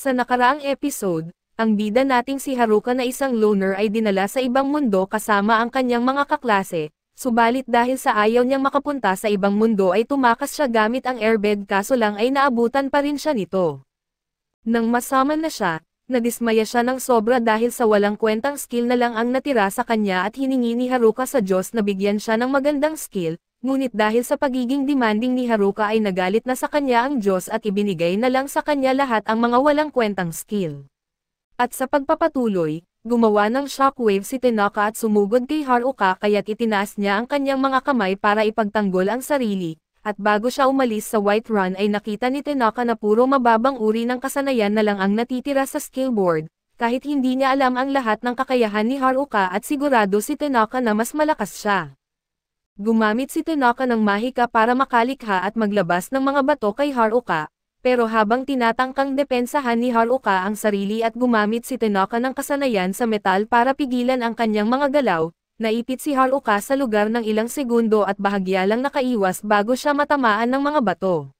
Sa nakaraang episode, ang bida nating si Haruka na isang loner ay dinala sa ibang mundo kasama ang kanyang mga kaklase, subalit dahil sa ayaw niyang makapunta sa ibang mundo ay tumakas siya gamit ang airbed kaso lang ay naabutan pa rin siya nito. Nang masama na siya, nadismaya siya ng sobra dahil sa walang kwentang skill na lang ang natira sa kanya at hiningi ni Haruka sa Diyos na bigyan siya ng magandang skill, Ngunit dahil sa pagiging demanding ni Haruka ay nagalit na sa kanya ang Diyos at ibinigay na lang sa kanya lahat ang mga walang kwentang skill. At sa pagpapatuloy, gumawa ng shockwave si Tanaka at sumugod kay Haruka kaya't itinaas niya ang kanyang mga kamay para ipagtanggol ang sarili, at bago siya umalis sa White Run ay nakita ni Tanaka na puro mababang uri ng kasanayan na lang ang natitira sa skill board, kahit hindi niya alam ang lahat ng kakayahan ni Haruka at sigurado si Tanaka na mas malakas siya. Gumamit si Tanaka ng mahika para makalikha at maglabas ng mga bato kay Haruka, pero habang tinatangkang depensahan ni Haruka ang sarili at gumamit si Tanaka ng kasanayan sa metal para pigilan ang kanyang mga galaw, naipit si Haruka sa lugar ng ilang segundo at bahagya lang nakaiwas bago siya matamaan ng mga bato.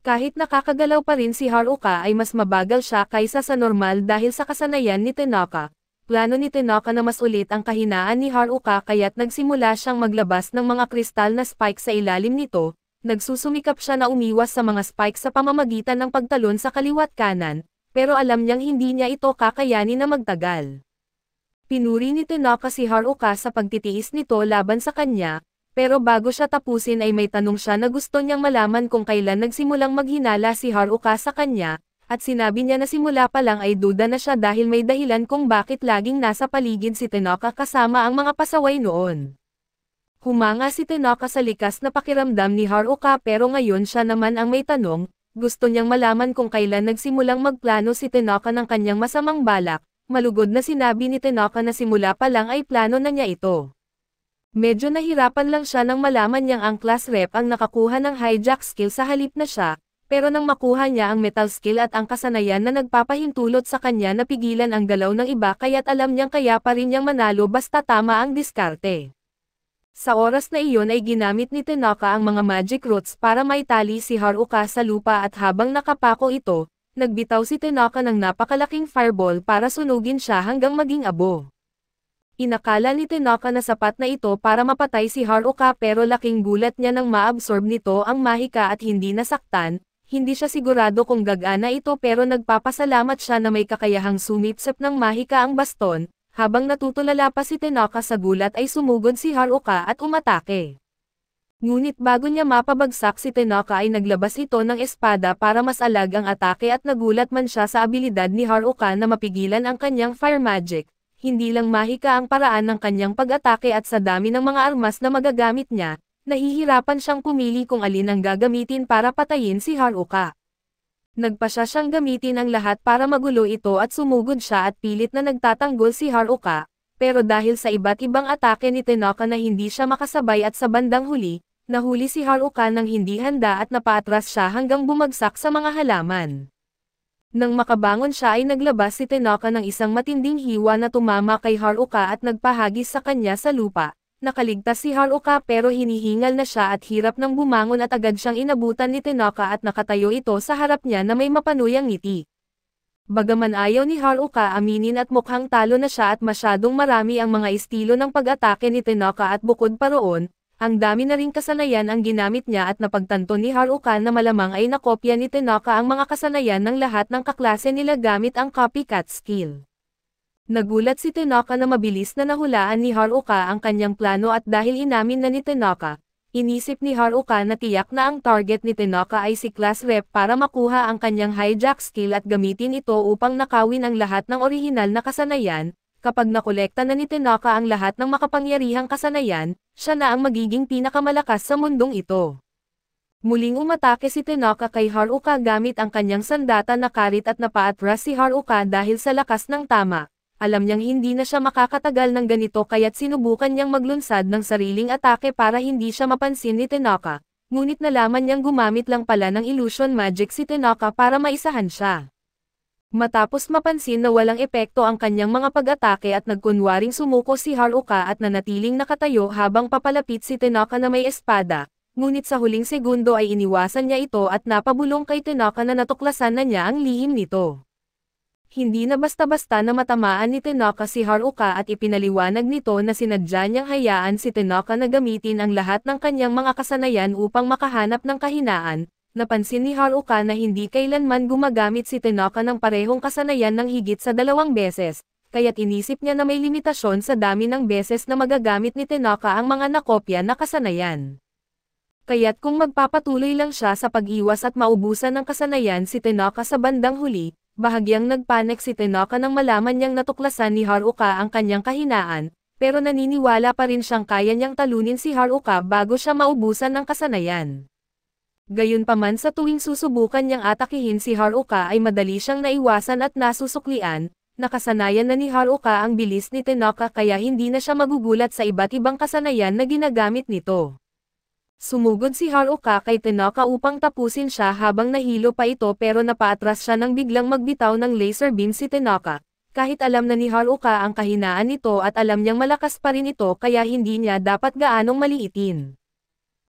Kahit nakakagalaw pa rin si Haruka ay mas mabagal siya kaysa sa normal dahil sa kasanayan ni Tanaka, plano ni Tanaka na mas ulit ang kahinaan ni Haruka kaya't nagsimula siyang maglabas ng mga kristal na spike sa ilalim nito, nagsusumikap siya na umiwas sa mga spike sa pamamagitan ng pagtalon sa kaliwat kanan, pero alam niyang hindi niya ito kakayanin na magtagal. Pinuri ni Tanaka si Haruka sa pagtitiis nito laban sa kanya, pero bago siya tapusin ay may tanong siya na gusto niyang malaman kung kailan nagsimulang maghinala si Haruka sa kanya, at sinabi niya na simula pa lang ay duda na siya dahil may dahilan kung bakit laging nasa paligid si Tenoka kasama ang mga pasaway noon. Humanga si Tenoka sa likas na pakiramdam ni Haruka pero ngayon siya naman ang may tanong, gusto niyang malaman kung kailan nagsimulang magplano si Tenoka ng kanyang masamang balak, malugod na sinabi ni Tenoka na simula pa lang ay plano na niya ito. Medyo nahirapan lang siya nang malaman niyang ang class rep ang nakakuha ng hijack skill sa halip na siya, pero nang makuha niya ang metal skill at ang kasanayan na nagpapahintulot sa kanya na pigilan ang galaw ng iba kaya't alam niyang kaya pa rin niyang manalo basta tama ang diskarte. Sa oras na iyon ay ginamit ni Tenaka ang mga magic roots para maitali si Haruka sa lupa at habang nakapako ito, nagbitaw si Tenaka ng napakalaking fireball para sunugin siya hanggang maging abo. Inakala ni Tenaka na sapat na ito para mapatay si Haruka pero laking gulat niya nang maabsorb nito ang mahika at hindi nasaktan, hindi siya sigurado kung gagana ito pero nagpapasalamat siya na may kakayahang sumipsep ng mahika ang baston, habang natutulala pa si Tenaka sa gulat ay sumugod si Haruka at umatake. Ngunit bago niya mapabagsak si Tenaka ay naglabas ito ng espada para mas alag ang atake at nagulat man siya sa abilidad ni Haruka na mapigilan ang kanyang fire magic, hindi lang mahika ang paraan ng kanyang pag-atake at sa dami ng mga armas na magagamit niya, nahihirapan siyang pumili kung alin ang gagamitin para patayin si Haruka. Nagpasya siyang gamitin ang lahat para magulo ito at sumugod siya at pilit na nagtatanggol si Haruka, pero dahil sa iba't ibang atake ni Tenaka na hindi siya makasabay at sa bandang huli, nahuli si Haruka nang hindi handa at napaatras siya hanggang bumagsak sa mga halaman. Nang makabangon siya ay naglabas si Tenaka ng isang matinding hiwa na tumama kay Haruka at nagpahagis sa kanya sa lupa, Nakaligtas si Haruka pero hinihingal na siya at hirap ng bumangon at agad siyang inabutan ni Tanaka at nakatayo ito sa harap niya na may mapanuyang ngiti. Bagaman ayaw ni Haruka aminin at mukhang talo na siya at masyadong marami ang mga estilo ng pag-atake ni Tanaka at bukod pa roon, ang dami na ring kasanayan ang ginamit niya at napagtanto ni Haruka na malamang ay nakopya ni Tanaka ang mga kasanayan ng lahat ng kaklase nila gamit ang copycat skill. Nagulat si Tanaka na mabilis na nahulaan ni Haruka ang kanyang plano at dahil inamin na ni Tanaka, inisip ni Haruka na tiyak na ang target ni Tanaka ay si Class Rep para makuha ang kanyang hijack skill at gamitin ito upang nakawin ang lahat ng orihinal na kasanayan, kapag nakolekta na ni Tanaka ang lahat ng makapangyarihang kasanayan, siya na ang magiging pinakamalakas sa mundong ito. Muling umatake si Tanaka kay Haruka gamit ang kanyang sandata na karit at napaatras si Haruka dahil sa lakas ng tama, alam niyang hindi na siya makakatagal ng ganito kaya't sinubukan niyang maglunsad ng sariling atake para hindi siya mapansin ni Tanaka, ngunit nalaman niyang gumamit lang pala ng illusion magic si Tanaka para maisahan siya. Matapos mapansin na walang epekto ang kanyang mga pag-atake at nagkunwaring sumuko si Haruka at nanatiling nakatayo habang papalapit si Tanaka na may espada, ngunit sa huling segundo ay iniwasan niya ito at napabulong kay Tanaka na natuklasan na niya ang lihim nito. Hindi na basta-basta na matamaan ni Tenoka si Haruka at ipinaliwanag nito na sinadya niyang hayaan si Tenoka na gamitin ang lahat ng kanyang mga kasanayan upang makahanap ng kahinaan. Napansin ni Haruka na hindi kailanman gumagamit si Tenoka ng parehong kasanayan ng higit sa dalawang beses, kaya't inisip niya na may limitasyon sa dami ng beses na magagamit ni Tenoka ang mga nakopya na kasanayan. Kaya't kung magpapatuloy lang siya sa pag-iwas at maubusan ng kasanayan si Tenoka sa bandang huli, Bahagyang nagpanik si Tenoka nang malaman niyang natuklasan ni Haruka ang kanyang kahinaan, pero naniniwala pa rin siyang kaya niyang talunin si Haruka bago siya maubusan ng kasanayan. Gayunpaman sa tuwing susubukan niyang atakihin si Haruka ay madali siyang naiwasan at nasusuklian, nakasanayan na ni Haruka ang bilis ni Tenoka kaya hindi na siya magugulat sa iba't ibang kasanayan na ginagamit nito. Sumugod si Haruka kay Tanaka upang tapusin siya habang nahilo pa ito pero napaatras siya nang biglang magbitaw ng laser beam si Tanaka. Kahit alam na ni Haruka ang kahinaan nito at alam niyang malakas pa rin ito kaya hindi niya dapat gaanong maliitin.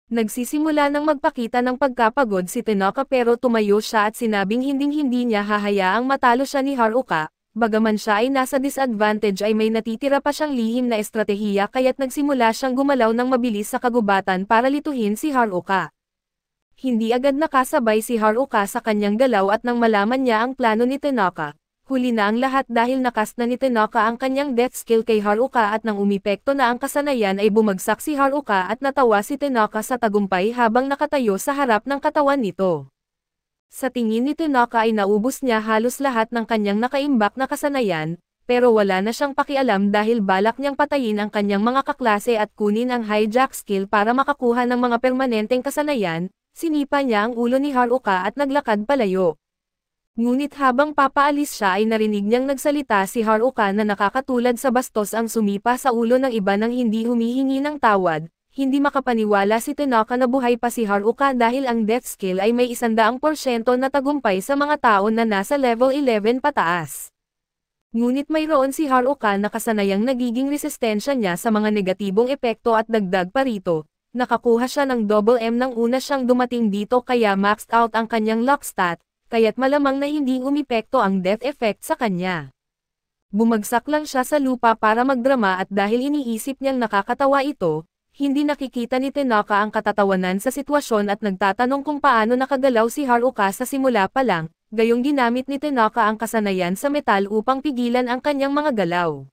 Nagsisimula nang magpakita ng pagkapagod si Tanaka pero tumayo siya at sinabing hinding-hindi niya hahayaang matalo siya ni Haruka, Bagaman siya ay nasa disadvantage ay may natitira pa siyang lihim na estratehiya kaya't nagsimula siyang gumalaw ng mabilis sa kagubatan para lituhin si Haruka. Hindi agad nakasabay si Haruka sa kanyang galaw at nang malaman niya ang plano ni Tanaka, Huli na ang lahat dahil nakas na ni Tanaka ang kanyang death skill kay Haruka at nang umipekto na ang kasanayan ay bumagsak si Haruka at natawa si Tanaka sa tagumpay habang nakatayo sa harap ng katawan nito. Sa tingin ni Tanaka ay naubos niya halos lahat ng kanyang nakaimbak na kasanayan, pero wala na siyang pakialam dahil balak niyang patayin ang kanyang mga kaklase at kunin ang hijack skill para makakuha ng mga permanenteng kasanayan, sinipa niya ang ulo ni Haruka at naglakad palayo. Ngunit habang papaalis siya ay narinig niyang nagsalita si Haruka na nakakatulad sa bastos ang sumipa sa ulo ng iba nang hindi humihingi ng tawad, hindi makapaniwala si Tanaka na buhay pa si Haruka dahil ang death skill ay may 100% na tagumpay sa mga tao na nasa level 11 pataas. Ngunit mayroon si Haruka na kasanayang nagiging resistensya niya sa mga negatibong epekto at dagdag pa rito. Nakakuha siya ng double M nang una siyang dumating dito kaya maxed out ang kanyang luck stat, kaya't malamang na hindi umipekto ang death effect sa kanya. Bumagsak lang siya sa lupa para magdrama at dahil iniisip niyang nakakatawa ito, hindi nakikita ni Tenaka ang katatawanan sa sitwasyon at nagtatanong kung paano nakagalaw si Haruka sa simula pa lang, gayong ginamit ni Tenaka ang kasanayan sa metal upang pigilan ang kanyang mga galaw.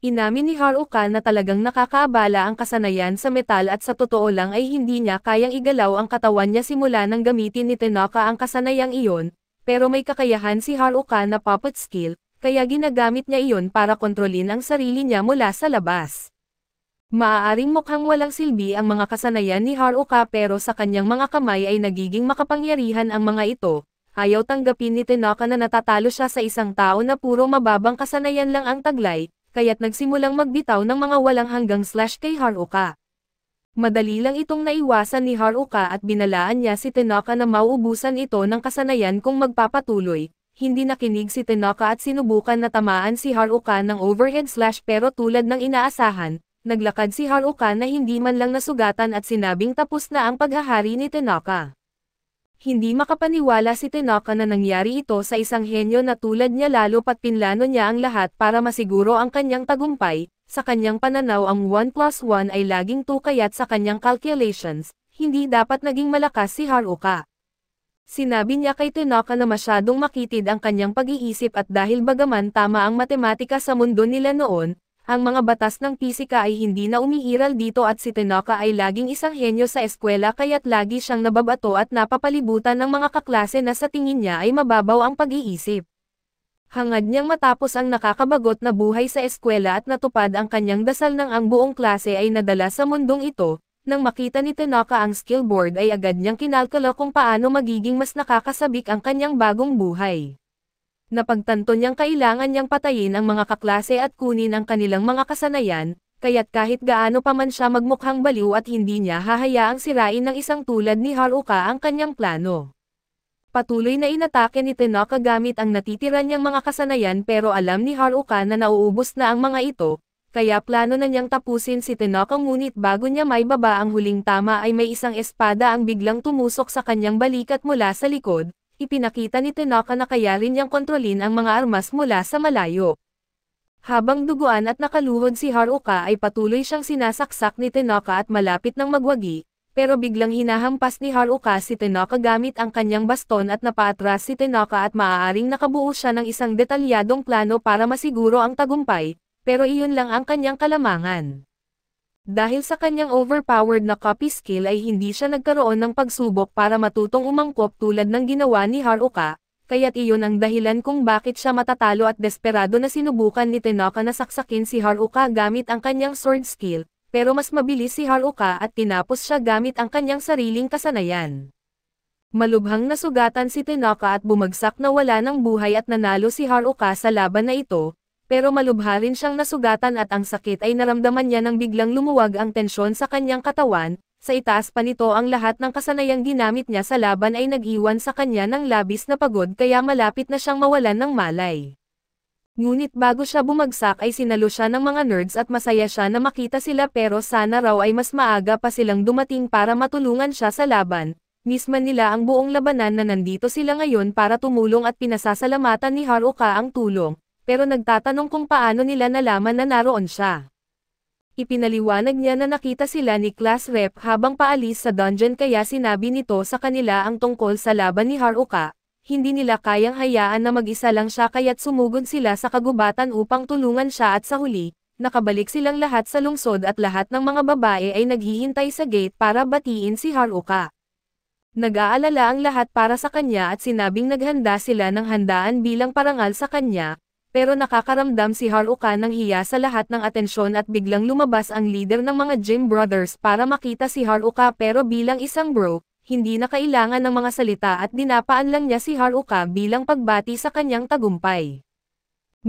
Inamin ni Haruka na talagang nakakaabala ang kasanayan sa metal at sa totoo lang ay hindi niya kayang igalaw ang katawan niya simula nang gamitin ni Tenaka ang kasanayang iyon, pero may kakayahan si Haruka na puppet skill, kaya ginagamit niya iyon para kontrolin ang sarili niya mula sa labas. Maaaring mukhang walang silbi ang mga kasanayan ni Haruka pero sa kanyang mga kamay ay nagiging makapangyarihan ang mga ito, ayaw tanggapin ni Tenaka na natatalo siya sa isang tao na puro mababang kasanayan lang ang taglay, kaya't nagsimulang magbitaw ng mga walang hanggang slash kay Haruka. Madali lang itong naiwasan ni Haruka at binalaan niya si Tenaka na mauubusan ito ng kasanayan kung magpapatuloy. Hindi nakinig si Tenaka at sinubukan na tamaan si Haruka ng overhead slash pero tulad ng inaasahan, Naglakad si Haruka na hindi man lang nasugatan at sinabing tapos na ang paghahari ni Tanaka. Hindi makapaniwala si Tanaka na nangyari ito sa isang henyo na tulad niya lalo pat pinlano niya ang lahat para masiguro ang kanyang tagumpay, sa kanyang pananaw ang 1 plus 1 ay laging 2 kaya't sa kanyang calculations, hindi dapat naging malakas si Haruka. Sinabi niya kay Tanaka na masyadong makitid ang kanyang pag-iisip at dahil bagaman tama ang matematika sa mundo nila noon, ang mga batas ng pisika ay hindi na umiiral dito at si Tenaka ay laging isang henyo sa eskwela kaya't lagi siyang nababato at napapalibutan ng mga kaklase na sa tingin niya ay mababaw ang pag-iisip. Hangad niyang matapos ang nakakabagot na buhay sa eskwela at natupad ang kanyang dasal ng ang buong klase ay nadala sa mundong ito, nang makita ni Tenaka ang skill board ay agad niyang kinalkala kung paano magiging mas nakakasabik ang kanyang bagong buhay. Napagtanto niyang kailangan niyang patayin ang mga kaklase at kunin ang kanilang mga kasanayan, kaya't kahit gaano pa man siya magmukhang baliw at hindi niya hahayaang sirain ng isang tulad ni Haruka ang kanyang plano. Patuloy na inatake ni Tenoka gamit ang natitira niyang mga kasanayan pero alam ni Haruka na nauubos na ang mga ito, kaya plano na niyang tapusin si Tenoka ngunit bago niya may baba ang huling tama ay may isang espada ang biglang tumusok sa kanyang balikat mula sa likod, ipinakita ni Tanaka na kaya rin niyang kontrolin ang mga armas mula sa malayo. Habang duguan at nakaluhod si Haruka ay patuloy siyang sinasaksak ni Tanaka at malapit ng magwagi, pero biglang hinahampas ni Haruka si Tanaka gamit ang kanyang baston at napaatras si Tanaka at maaaring nakabuo siya ng isang detalyadong plano para masiguro ang tagumpay, pero iyon lang ang kanyang kalamangan. Dahil sa kanyang overpowered na copy skill ay hindi siya nagkaroon ng pagsubok para matutong umangkop tulad ng ginawa ni Haruka, kaya't iyon ang dahilan kung bakit siya matatalo at desperado na sinubukan ni Tenaka na saksakin si Haruka gamit ang kanyang sword skill, pero mas mabilis si Haruka at tinapos siya gamit ang kanyang sariling kasanayan. Malubhang nasugatan si Tenaka at bumagsak na wala ng buhay at nanalo si Haruka sa laban na ito, pero malubha rin siyang nasugatan at ang sakit ay naramdaman niya nang biglang lumuwag ang tensyon sa kanyang katawan, sa itaas pa nito ang lahat ng kasanayang ginamit niya sa laban ay nag-iwan sa kanya ng labis na pagod kaya malapit na siyang mawalan ng malay. Ngunit bago siya bumagsak ay sinalo siya ng mga nerds at masaya siya na makita sila pero sana raw ay mas maaga pa silang dumating para matulungan siya sa laban, Misman nila ang buong labanan na nandito sila ngayon para tumulong at pinasasalamatan ni Haruka ang tulong, pero nagtatanong kung paano nila nalaman na naroon siya. Ipinaliwanag niya na nakita sila ni Class Rep habang paalis sa dungeon kaya sinabi nito sa kanila ang tungkol sa laban ni Haruka, hindi nila kayang hayaan na mag-isa lang siya kaya't sumugod sila sa kagubatan upang tulungan siya at sa huli, nakabalik silang lahat sa lungsod at lahat ng mga babae ay naghihintay sa gate para batiin si Haruka. Nag-aalala ang lahat para sa kanya at sinabing naghanda sila ng handaan bilang parangal sa kanya, pero nakakaramdam si Haruka ng hiya sa lahat ng atensyon at biglang lumabas ang leader ng mga gym Brothers para makita si Haruka pero bilang isang bro, hindi na kailangan ng mga salita at dinapaan lang niya si Haruka bilang pagbati sa kanyang tagumpay.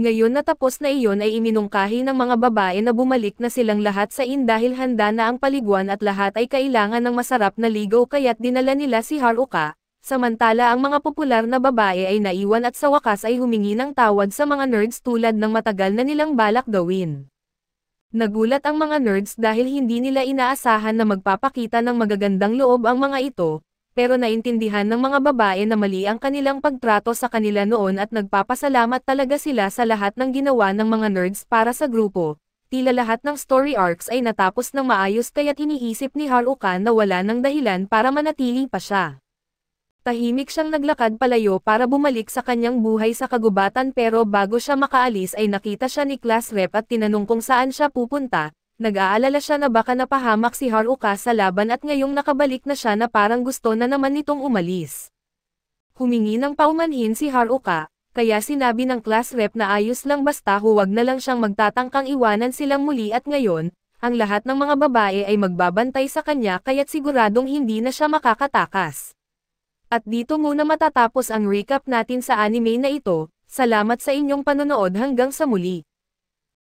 Ngayon natapos na iyon ay iminungkahi ng mga babae na bumalik na silang lahat sa in dahil handa na ang paliguan at lahat ay kailangan ng masarap na ligaw kaya't dinala nila si Haruka, Samantala ang mga popular na babae ay naiwan at sa wakas ay humingi ng tawad sa mga nerds tulad ng matagal na nilang balak gawin. Nagulat ang mga nerds dahil hindi nila inaasahan na magpapakita ng magagandang loob ang mga ito, pero naintindihan ng mga babae na mali ang kanilang pagtrato sa kanila noon at nagpapasalamat talaga sila sa lahat ng ginawa ng mga nerds para sa grupo. Tila lahat ng story arcs ay natapos ng maayos kaya iniisip ni Haruka na wala ng dahilan para manatili pa siya. Tahimik siyang naglakad palayo para bumalik sa kanyang buhay sa kagubatan pero bago siya makaalis ay nakita siya ni Class Rep at tinanong kung saan siya pupunta, nag-aalala siya na baka napahamak si Haruka sa laban at ngayong nakabalik na siya na parang gusto na naman nitong umalis. Humingi ng paumanhin si Haruka, kaya sinabi ng Class Rep na ayos lang basta huwag na lang siyang magtatangkang iwanan silang muli at ngayon, ang lahat ng mga babae ay magbabantay sa kanya kaya't siguradong hindi na siya makakatakas. At dito muna matatapos ang recap natin sa anime na ito, salamat sa inyong panonood hanggang sa muli.